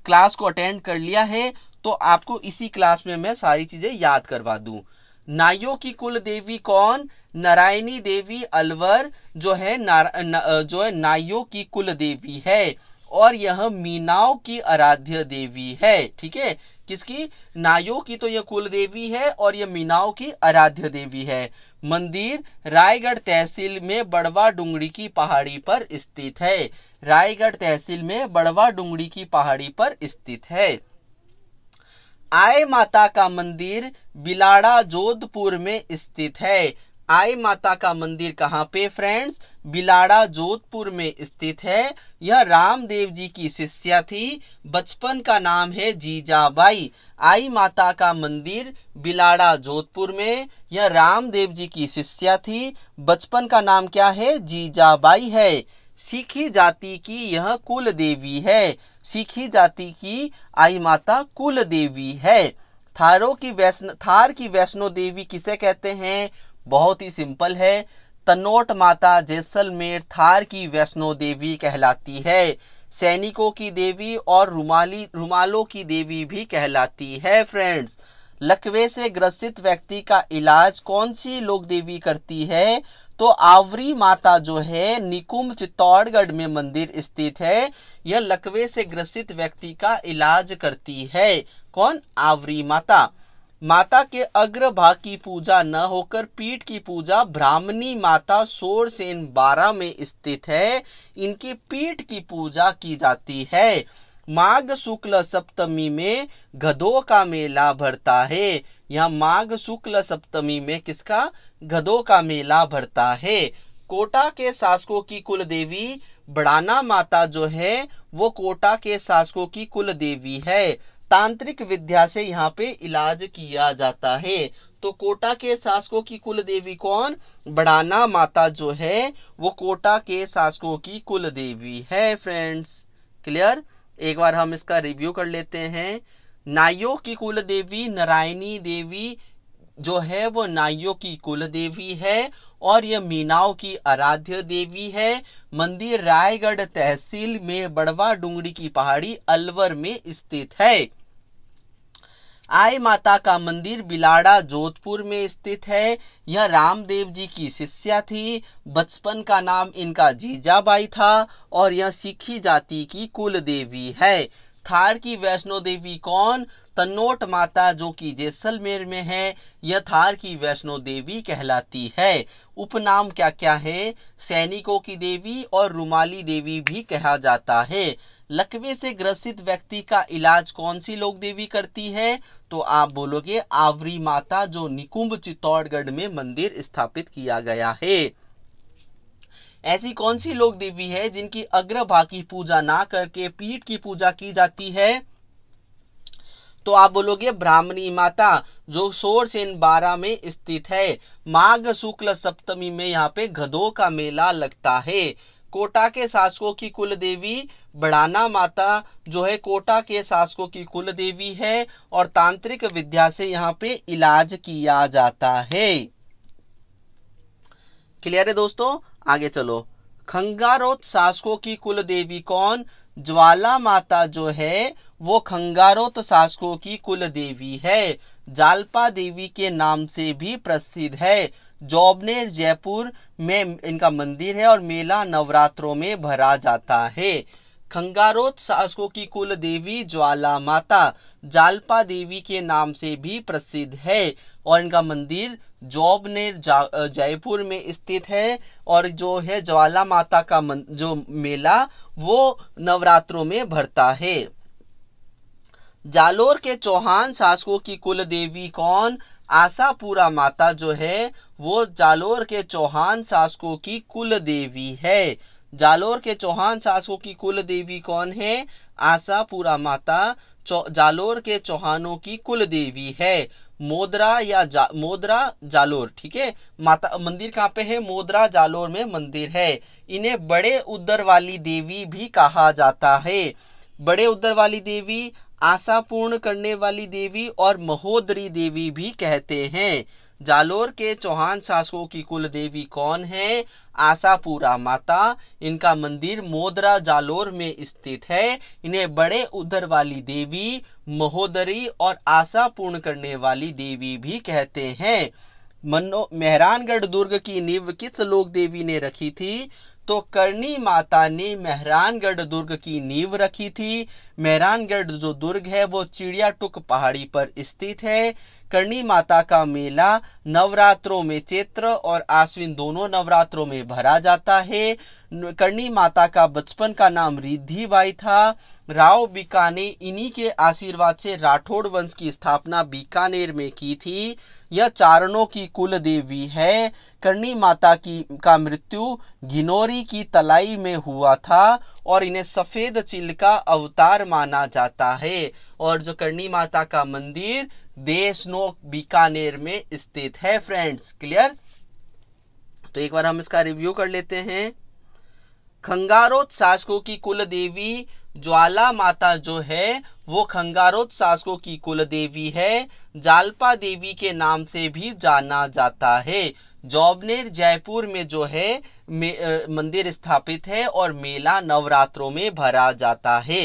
क्लास को अटेंड कर लिया है तो आपको इसी क्लास में मैं सारी चीजें याद करवा दू नाइयों की कुल देवी कौन नारायणी देवी अलवर जो है न, जो है नाइयों की कुल देवी है और यह मीनाओं की आराध्य देवी है ठीक है किसकी नायो की तो यह कुल देवी है और यह मीनाओं की आराध्य देवी है मंदिर रायगढ़ तहसील में बड़वा डुंगरी की पहाड़ी पर स्थित है रायगढ़ तहसील में बड़वा डुंगरी की पहाड़ी पर स्थित है आय माता का मंदिर बिलाड़ा जोधपुर में स्थित है आय माता का मंदिर कहाँ पे फ्रेंड्स बिलाड़ा जोधपुर में स्थित है यह रामदेव जी की शिष्या थी बचपन का नाम है जीजाबाई आई माता का मंदिर बिलाड़ा जोधपुर में यह रामदेव जी की शिष्या थी बचपन का नाम क्या है जीजाबाई है सीखी जाति की यह कुल देवी है सीखी जाति की आई माता कुल देवी है थारो की वैष्ण थार की वैष्णो देवी किसे कहते हैं बहुत ही सिंपल है तनोट माता जैसलमेर थार की वैष्णो देवी कहलाती है सैनिकों की देवी और रुमाली रुमालों की देवी भी कहलाती है फ्रेंड्स लकवे से ग्रसित व्यक्ति का इलाज कौन सी लोक देवी करती है तो आवरी माता जो है निकुंभ चित्तौड़गढ़ में मंदिर स्थित है यह लकवे से ग्रसित व्यक्ति का इलाज करती है कौन आवरी माता माता के अग्रभाग की पूजा न होकर पीठ की पूजा ब्राह्मणी माता सोर सेन बारह में स्थित है इनकी पीठ की पूजा की जाती है माघ शुक्ल सप्तमी में गधों का मेला भरता है या माघ शुक्ल सप्तमी में किसका गधों का मेला भरता है कोटा के शासकों की कुल देवी बड़ाना माता जो है वो कोटा के शासकों की कुल देवी है तांत्रिक विद्या से यहाँ पे इलाज किया जाता है तो कोटा के शासकों की कुल देवी कौन बड़ाना माता जो है वो कोटा के शासकों की कुल देवी है फ्रेंड्स क्लियर एक बार हम इसका रिव्यू कर लेते हैं नाइयों की कुल देवी नारायणी देवी जो है वो नाइयो की कुल देवी है और यह मीनाओं की आराध्य देवी है मंदिर रायगढ़ तहसील में बड़वा डूंगरी की पहाड़ी अलवर में स्थित है आई माता का मंदिर बिलाड़ा जोधपुर में स्थित है यह रामदेव जी की शिष्या थी बचपन का नाम इनका जीजाबाई था और यह सिखी जाति की कुल देवी है थार की वैष्णो देवी कौन तन्नोट माता जो कि जैसलमेर में है यह थार की वैष्णो देवी कहलाती है उपनाम क्या क्या है सैनिकों की देवी और रुमाली देवी भी कहा जाता है लकवे से ग्रसित व्यक्ति का इलाज कौन सी लोक देवी करती है तो आप बोलोगे आवरी माता जो निकुंभ चित्तौड़गढ़ में मंदिर स्थापित किया गया है ऐसी कौन सी लोक देवी है जिनकी अग्रभा की पूजा ना करके पीठ की पूजा की जाती है तो आप बोलोगे ब्राह्मणी माता जो सोरसेन बारा में स्थित है माघ शुक्ल सप्तमी में यहाँ पे गधो का मेला लगता है कोटा के शासकों की कुल देवी बड़ाना माता जो है कोटा के शासकों की कुल देवी है और तांत्रिक विद्या से यहाँ पे इलाज किया जाता है क्लियर है दोस्तों आगे चलो खंगारोत शासकों की कुल देवी कौन ज्वाला माता जो है वो खंगारोत शासकों की कुल देवी है जालपा देवी के नाम से भी प्रसिद्ध है जोबने जयपुर में इनका मंदिर है और मेला नवरात्रों में भरा जाता है खंगारोत शासकों की कुल देवी ज्वाला माता जालपा देवी के नाम से भी प्रसिद्ध है और इनका मंदिर जोबनेर जयपुर में स्थित है और जो है ज्वाला माता का मन, जो मेला वो नवरात्रों में भरता है जालोर के चौहान शासकों की कुल देवी कौन आशापुरा माता जो है वो जालोर के चौहान शासकों की कुल देवी है जालोर के चौहान शासकों की कुल देवी कौन है आशापुरा माता जालोर के चौहानों की कुल देवी है मोदरा या जा, मोदरा जालोर ठीक है माता मंदिर कहाँ पे है मोदरा जालोर में मंदिर है इन्हें बड़े उदर वाली देवी भी कहा जाता है बड़े उदर वाली देवी आशा पूर्ण करने वाली देवी और महोदरी देवी भी कहते हैं जालोर के चौहान शासकों की कुल देवी कौन है आशापुरा माता इनका मंदिर मोदरा जालोर में स्थित है इन्हें बड़े उधर वाली देवी महोदरी और आशा पूर्ण करने वाली देवी भी कहते हैं मनो मेहरानगढ़ दुर्ग की नींव किस लोक देवी ने रखी थी तो करणी माता ने मेहरानगढ़ दुर्ग की नींव रखी थी मेहरानगढ़ जो दुर्ग है वो चिड़िया टुक पहाड़ी पर स्थित है करणी माता का मेला नवरात्रों में चैत्र और आश्विन दोनों नवरात्रों में भरा जाता है करणी माता का बचपन का नाम बाई था राव बीकाने इन्हीं के आशीर्वाद से राठौड़ वंश की स्थापना बीकानेर में की थी यह चारणों की कुल देवी है करणी माता की का मृत्यु गिनोरी की तलाई में हुआ था और इन्हें सफेद चिल का अवतार माना जाता है और जो करणी माता का मंदिर देशनो बीकानेर में स्थित है फ्रेंड्स क्लियर तो एक बार हम इसका रिव्यू कर लेते हैं खंगारोत शासकों की कुल देवी ज्वाला माता जो है वो खंगारोत शासकों की कुल देवी है जालपा देवी के नाम से भी जाना जाता है जॉबनेर जयपुर में जो है मंदिर स्थापित है और मेला नवरात्रों में भरा जाता है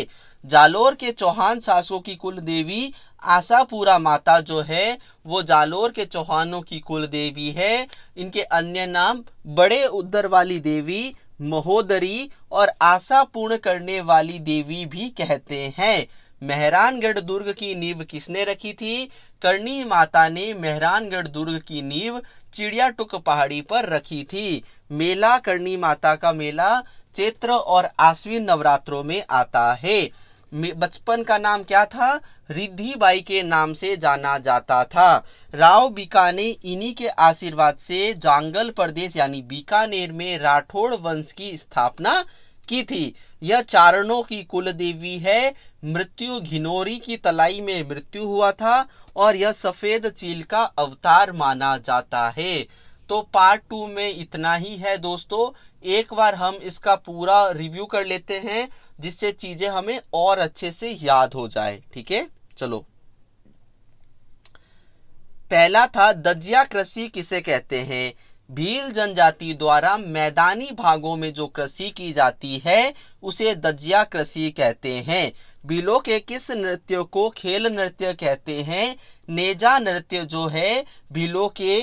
जालोर के चौहान शासकों की कुल देवी आशापुरा माता जो है वो जालोर के चौहानों की कुल देवी है इनके अन्य नाम बड़े उदर वाली देवी महोदरी और आशा पूर्ण करने वाली देवी भी कहते हैं मेहरानगढ़ दुर्ग की नींव किसने रखी थी करणी माता ने मेहरानगढ़ दुर्ग की नींव चिड़िया टुक पहाड़ी पर रखी थी मेला करणी माता का मेला चैत्र और आश्विन नवरात्रों में आता है बचपन का नाम क्या था रिद्धिबाई के नाम से जाना जाता था राव बीका ने इन्हीं के आशीर्वाद से जांगल प्रदेश यानी बीकानेर में राठौड़ वंश की स्थापना की थी यह चारणों की कुल देवी है मृत्यु घिनोरी की तलाई में मृत्यु हुआ था और यह सफेद चील का अवतार माना जाता है तो पार्ट टू में इतना ही है दोस्तों एक बार हम इसका पूरा रिव्यू कर लेते हैं जिससे चीजें हमें और अच्छे से याद हो जाए ठीक है चलो पहला था दजिया कृषि किसे कहते हैं भील जनजाति द्वारा मैदानी भागों में जो कृषि की जाती है उसे दजिया कृषि कहते हैं बिलो के किस नृत्य को खेल नृत्य कहते हैं नेजा नृत्य जो है बिलो के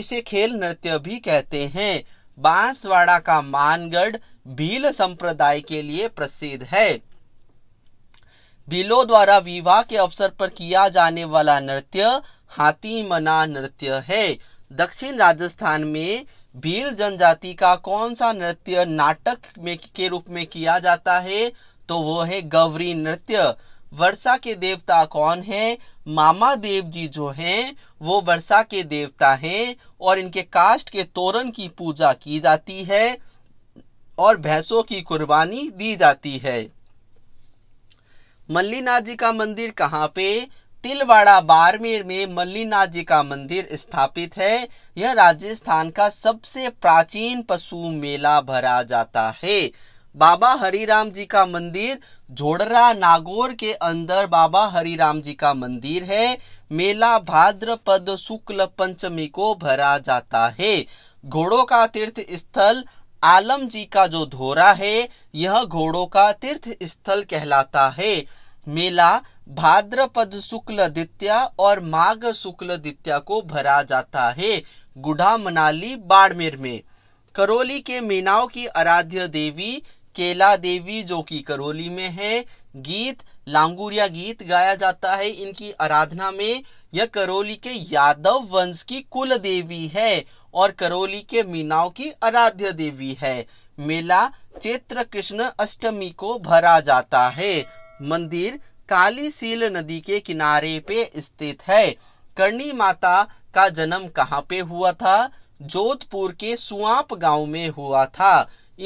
इसे खेल नृत्य भी कहते हैं बांसवाड़ा का मानगढ़ भील संप्रदाय के लिए प्रसिद्ध है भीलों द्वारा विवाह के अवसर पर किया जाने वाला नृत्य हाथी मना नृत्य है दक्षिण राजस्थान में भील जनजाति का कौन सा नृत्य नाटक में के रूप में किया जाता है तो वो है गौरी नृत्य वर्षा के देवता कौन है मामा देव जी जो हैं वो वर्षा के देवता हैं और इनके काष्ट के तोरण की पूजा की जाती है और भैंसों की कुर्बानी दी जाती है मल्लीनाथ जी का मंदिर कहाँ पे तिलवाड़ा बाड़मेर में मल्लीनाथ जी का मंदिर स्थापित है यह राजस्थान का सबसे प्राचीन पशु मेला भरा जाता है बाबा हरिराम जी का मंदिर झोड़रा नागौर के अंदर बाबा हरिराम जी का मंदिर है मेला भाद्रपद शुक्ल पंचमी को भरा जाता है घोड़ों का तीर्थ स्थल आलम जी का जो धोरा है यह घोड़ों का तीर्थ स्थल कहलाता है मेला भाद्रपद शुक्ल द्वितिया और माघ शुक्ल द्वितिया को भरा जाता है गुढ़ा मनाली बाड़मेर में करौली के मीनाओं की आराध्य देवी केला देवी जो कि करौली में है गीत लांगूरिया गीत गाया जाता है इनकी आराधना में यह करौली के यादव वंश की कुल देवी है और करौली के मीनाओं की आराध्य देवी है मेला चैत्र कृष्ण अष्टमी को भरा जाता है मंदिर कालीसील नदी के किनारे पे स्थित है करणी माता का जन्म कहाँ पे हुआ था जोधपुर के सुआप गांव में हुआ था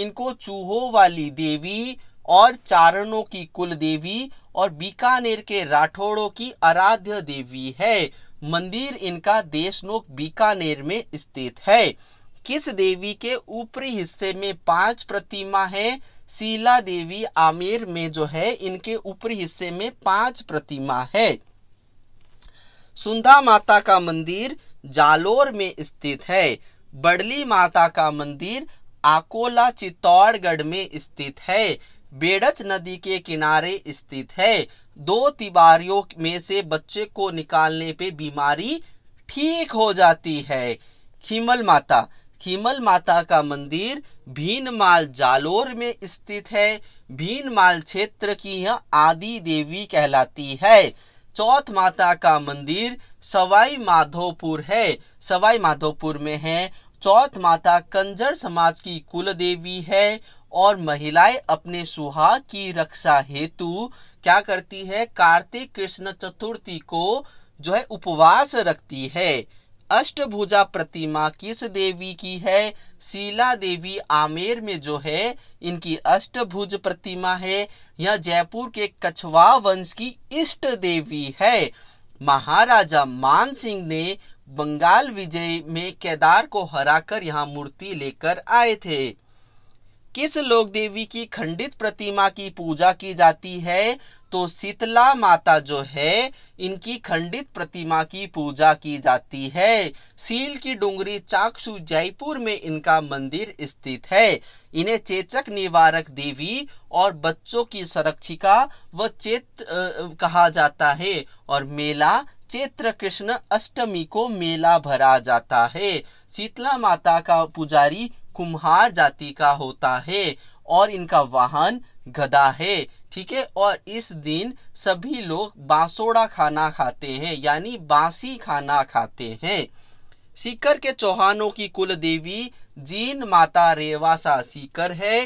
इनको चूहो वाली देवी और चारणों की कुल देवी और बीकानेर के राठौड़ों की आराध्य देवी है मंदिर इनका देशनोक बीकानेर में स्थित है किस देवी के ऊपरी हिस्से में पांच प्रतिमा है शीला देवी आमेर में जो है इनके ऊपरी हिस्से में पांच प्रतिमा है सुंधा माता का मंदिर जालोर में स्थित है बड़ली माता का मंदिर आकोला चित्तौड़गढ़ में स्थित है बेड़च नदी के किनारे स्थित है दो तिवारियों में से बच्चे को निकालने पे बीमारी ठीक हो जाती है खीमल माता खीमल माता का मंदिर भीनमाल जालोर में स्थित है भीनमाल क्षेत्र की यह आदि देवी कहलाती है चौथ माता का मंदिर सवाई माधोपुर है सवाई माधोपुर में है चौथ माता कंजर समाज की कुल देवी है और महिलाएं अपने सुहाग की रक्षा हेतु क्या करती है कार्तिक कृष्ण चतुर्थी को जो है उपवास रखती है अष्टभुजा प्रतिमा किस देवी की है शीला देवी आमेर में जो है इनकी अष्टभुज प्रतिमा है यह जयपुर के कछवा वंश की इष्ट देवी है महाराजा मान सिंह ने बंगाल विजय में केदार को हराकर यहाँ मूर्ति लेकर आए थे किस लोक देवी की खंडित प्रतिमा की पूजा की जाती है तो शीतला माता जो है इनकी खंडित प्रतिमा की पूजा की जाती है सील की डोंगरी चाकसू जयपुर में इनका मंदिर स्थित है इन्हें चेचक निवारक देवी और बच्चों की संरक्षिका व चेत आ, कहा जाता है और मेला चैत्र कृष्ण अष्टमी को मेला भरा जाता है शीतला माता का पुजारी कुम्हार जाति का होता है और इनका वाहन गधा है ठीक है और इस दिन सभी लोग बांसोड़ा खाना खाते हैं यानी बांसी खाना खाते हैं सीकर के चौहानों की कुल देवी जीन माता रेवासा सीकर है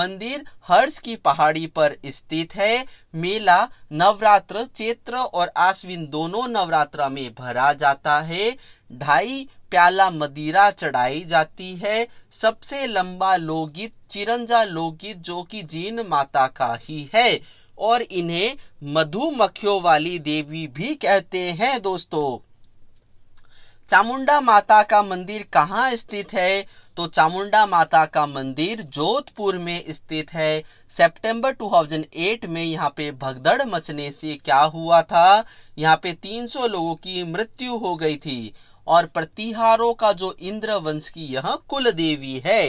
मंदिर हर्ष की पहाड़ी पर स्थित है मेला नवरात्र चैत्र और आश्विन दोनों नवरात्र में भरा जाता है ढाई प्याला मदिरा चढ़ाई जाती है सबसे लंबा लोकगीत चिरंजा लोकगीत जो कि जीन माता का ही है और इन्हें मधुमक्खियों वाली देवी भी कहते हैं दोस्तों चामुंडा माता का मंदिर कहाँ स्थित है तो चामुंडा माता का मंदिर जोधपुर में स्थित है सितंबर 2008 में यहाँ पे भगदड़ मचने से क्या हुआ था यहाँ पे 300 लोगों की मृत्यु हो गई थी और प्रतिहारों का जो इंद्र वंश की यह कुल देवी है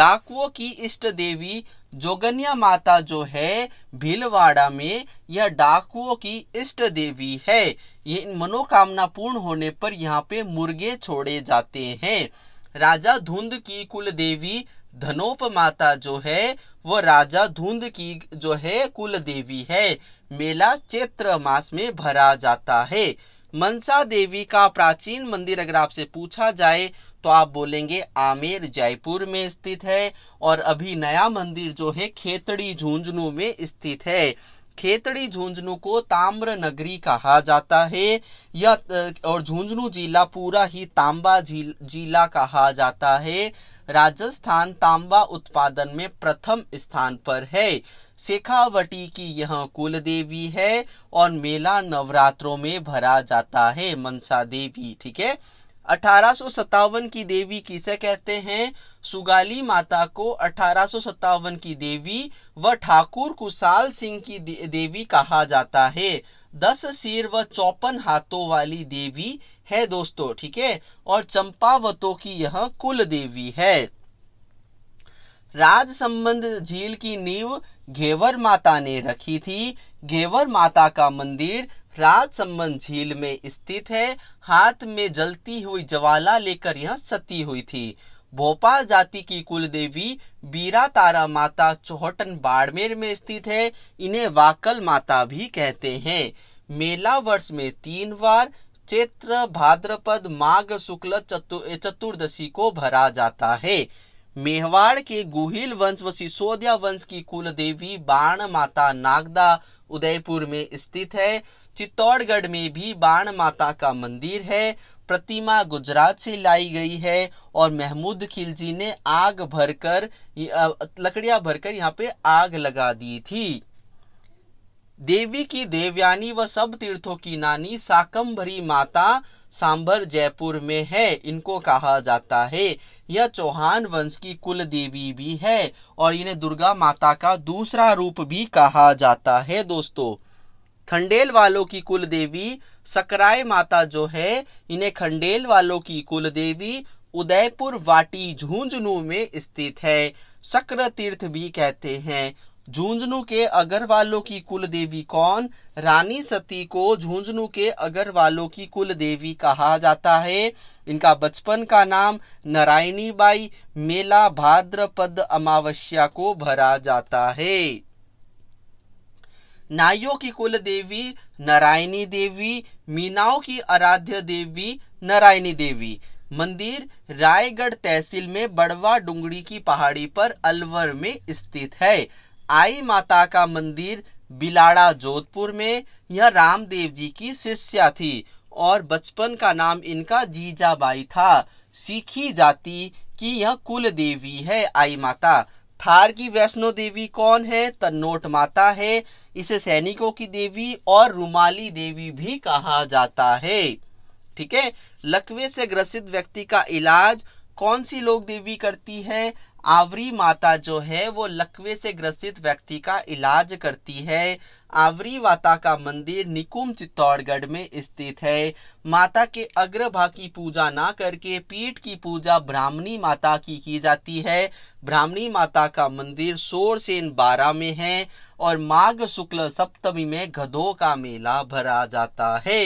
डाकुओं की इष्ट देवी जोगनिया माता जो है भीलवाड़ा में यह डाकुओं की इष्ट देवी है ये मनोकामना पूर्ण होने पर यहाँ पे मुर्गे छोड़े जाते हैं राजा धुंध की कुल देवी धनोप माता जो है वो राजा धुंध की जो है कुल देवी है मेला चैत्र मास में भरा जाता है मनसा देवी का प्राचीन मंदिर अगर आपसे पूछा जाए तो आप बोलेंगे आमेर जयपुर में स्थित है और अभी नया मंदिर जो है खेतड़ी झुंझुनू में स्थित है खेतड़ी झुंझुनू को ताम्र नगरी कहा जाता है या और झुंझुनू जिला पूरा ही तांबा जिला कहा जाता है राजस्थान तांबा उत्पादन में प्रथम स्थान पर है शेखावटी की यह कुल देवी है और मेला नवरात्रों में भरा जाता है मनसा देवी ठीक है अठारह की देवी किसे कहते हैं सुगाली माता को अठारह की देवी व ठाकुर कुशाल सिंह की देवी कहा जाता है दस सिर व चौपन हाथों वाली देवी है दोस्तों ठीक है और चंपावतों की यह कुल देवी है राज संबंध झील की नींव घेवर माता ने रखी थी घेवर माता का मंदिर राजसमंद झील में स्थित है हाथ में जलती हुई ज्वाला लेकर यह सती हुई थी भोपाल जाति की कुल देवी बीरा तारा माता चौहटन बाड़मेर में स्थित है इन्हें वाकल माता भी कहते हैं मेला वर्ष में तीन बार चैत्र भाद्रपद माघ शुक्ल चतुर्दशी को भरा जाता है मेहवाड़ के गुहिल वंश व सिसोदिया वंश की कुल देवी बाण माता नागदा उदयपुर में स्थित है चित्तौड़गढ़ में भी बाण माता का मंदिर है प्रतिमा गुजरात से लाई गई है और महमूद खिलजी ने आग भरकर लकड़ियां भरकर यहाँ पे आग लगा दी थी देवी की देवयानी व सब तीर्थों की नानी साकंभरी माता सांबर जयपुर में है इनको कहा जाता है यह चौहान वंश की कुल देवी भी है और इन्हें दुर्गा माता का दूसरा रूप भी कहा जाता है दोस्तों खंडेल वालों की कुल देवी सकराय माता जो है इन्हें खंडेल वालों की कुल देवी उदयपुर वाटी झुंझुनू में स्थित है शक्र तीर्थ भी कहते हैं झुंझुनू के अगर वालों की कुल देवी कौन रानी सती को झुंझुनू के अगर वालों की कुल देवी कहा जाता है इनका बचपन का नाम नारायणी बाई मेला भाद्रपद अमावस्या को भरा जाता है नाइयों की कुल देवी नारायणी देवी मीनाओं की आराध्य देवी नारायणी देवी मंदिर रायगढ़ तहसील में बड़वा डुंगड़ी की पहाड़ी पर अलवर में स्थित है आई माता का मंदिर बिलाड़ा जोधपुर में यह रामदेव जी की शिष्या थी और बचपन का नाम इनका जीजाबाई था सीखी जाति की यह कुल देवी है आई माता थार की वैष्णो देवी कौन है तन्नोट माता है इसे सैनिकों की देवी और रुमाली देवी भी कहा जाता है ठीक है लकवे से ग्रसित व्यक्ति का इलाज कौन सी लोक देवी करती है आवरी माता जो है वो लकवे से ग्रसित व्यक्ति का इलाज करती है आवरी माता का मंदिर निकुम चित्तौड़गढ़ में स्थित है माता के अग्रभा की पूजा ना करके पीठ की पूजा ब्राह्मणी माता की की जाती है ब्राह्मणी माता का मंदिर सोरसेन बारह में है और माघ शुक्ल सप्तमी में गधों का मेला भरा जाता है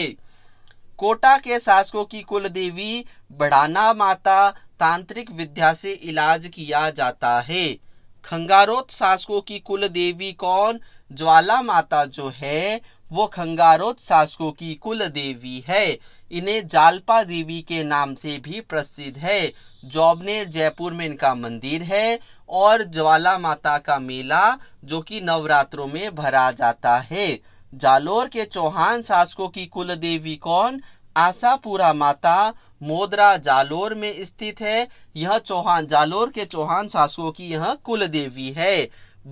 कोटा के शासकों की कुल देवी बड़ाना माता तांत्रिक विद्या से इलाज किया जाता है खंगारोत शासकों की कुल देवी कौन ज्वाला माता जो है वो खंगारोत शासकों की कुल देवी है इन्हें जालपा देवी के नाम से भी प्रसिद्ध है जोबनेर जयपुर में इनका मंदिर है और ज्वाला माता का मेला जो कि नवरात्रों में भरा जाता है जालोर के चौहान शासकों की कुल देवी कौन आशापुरा माता मोदरा जालोर में स्थित है यह चौहान जालोर के चौहान शासकों की यह कुल देवी है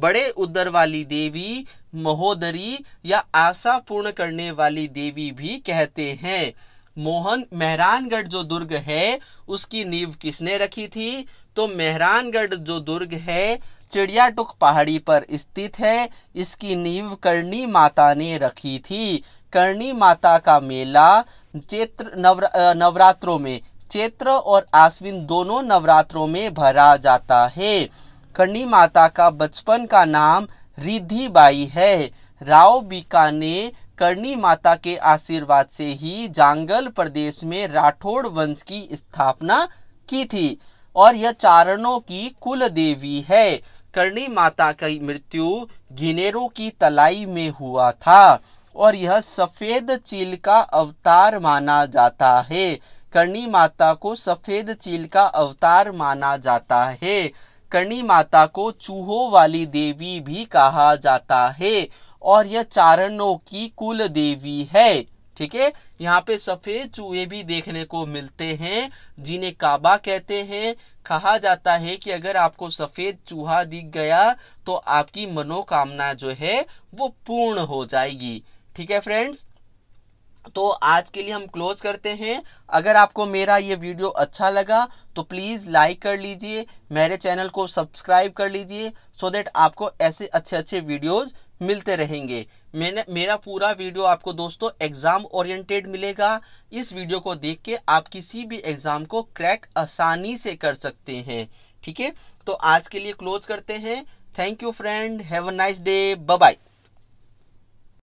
बड़े उदर वाली देवी महोदरी या आशा पूर्ण करने वाली देवी भी कहते हैं मोहन मेहरानगढ़ जो दुर्ग है उसकी नींव किसने रखी थी तो मेहरानगढ़ जो दुर्ग है चिड़ियाटुक पहाड़ी पर स्थित है इसकी नींव करणी माता ने रखी थी करणी माता का मेला चैत्र नवरा, नवरात्रों में चैत्र और आश्विन दोनों नवरात्रों में भरा जाता है करणी माता का बचपन का नाम रिद्धिबाई है राव बीका ने करणी माता के आशीर्वाद से ही जांगल प्रदेश में राठौड़ वंश की स्थापना की थी और यह चारणों की कुल देवी है करणी माता की मृत्यु घिनेरों की तलाई में हुआ था और यह सफेद चील का अवतार माना जाता है कर्णी माता को सफेद चील का अवतार माना जाता है कर्णी माता को चूहों वाली देवी भी कहा जाता है और यह चारणों की कुल देवी है ठीक है यहाँ पे सफेद चूहे भी देखने को मिलते हैं जिन्हें काबा कहते हैं कहा जाता है कि अगर आपको सफेद चूहा दिख गया तो आपकी मनोकामना जो है वो पूर्ण हो जाएगी ठीक है फ्रेंड्स तो आज के लिए हम क्लोज करते हैं अगर आपको मेरा ये वीडियो अच्छा लगा तो प्लीज़ लाइक कर लीजिए मेरे चैनल को सब्सक्राइब कर लीजिए सो देट आपको ऐसे अच्छे अच्छे वीडियोज़ मिलते रहेंगे मैंने मेरा पूरा वीडियो आपको दोस्तों एग्जाम ओरिएंटेड मिलेगा इस वीडियो को देख के आप किसी भी एग्जाम को क्रैक आसानी से कर सकते हैं ठीक है तो आज के लिए क्लोज करते हैं thank you friend have a nice day bye